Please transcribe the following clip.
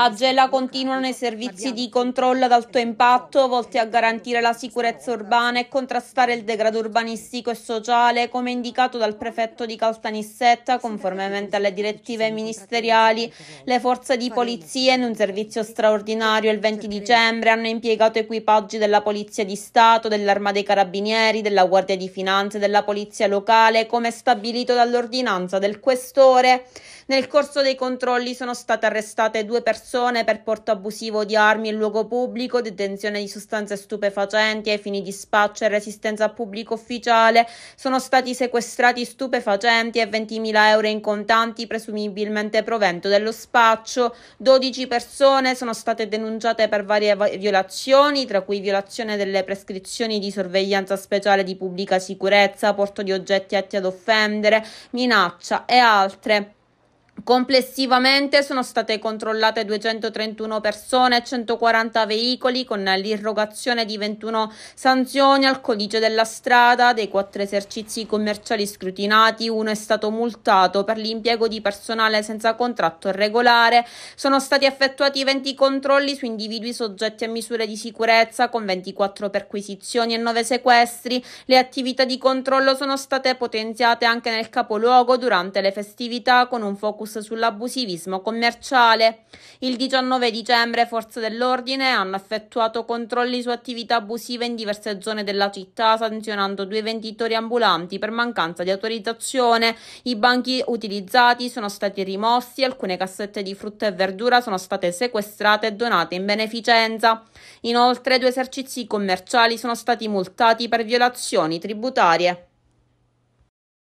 A Gela continuano i servizi di controllo ad alto impatto volti a garantire la sicurezza urbana e contrastare il degrado urbanistico e sociale come indicato dal prefetto di Caltanissetta conformemente alle direttive ministeriali. Le forze di polizia in un servizio straordinario il 20 dicembre hanno impiegato equipaggi della Polizia di Stato, dell'Arma dei Carabinieri, della Guardia di Finanza e della Polizia Locale come stabilito dall'ordinanza del questore. Nel corso dei controlli sono state arrestate arrestate due persone per porto abusivo di armi in luogo pubblico, detenzione di sostanze stupefacenti ai fini di spaccio e resistenza a pubblico ufficiale. Sono stati sequestrati stupefacenti e 20.000 euro in contanti, presumibilmente provento dello spaccio. 12 persone sono state denunciate per varie violazioni, tra cui violazione delle prescrizioni di sorveglianza speciale di pubblica sicurezza, porto di oggetti atti ad offendere, minaccia e altre. Complessivamente sono state controllate 231 persone e 140 veicoli con l'irrogazione di 21 sanzioni al codice della strada, dei quattro esercizi commerciali scrutinati, uno è stato multato per l'impiego di personale senza contratto regolare, sono stati effettuati 20 controlli su individui soggetti a misure di sicurezza con 24 perquisizioni e 9 sequestri, le attività di controllo sono state potenziate anche nel capoluogo durante le festività con un focus sull'abusivismo commerciale. Il 19 dicembre forze dell'ordine hanno effettuato controlli su attività abusive in diverse zone della città, sanzionando due venditori ambulanti per mancanza di autorizzazione. I banchi utilizzati sono stati rimossi, alcune cassette di frutta e verdura sono state sequestrate e donate in beneficenza. Inoltre due esercizi commerciali sono stati multati per violazioni tributarie.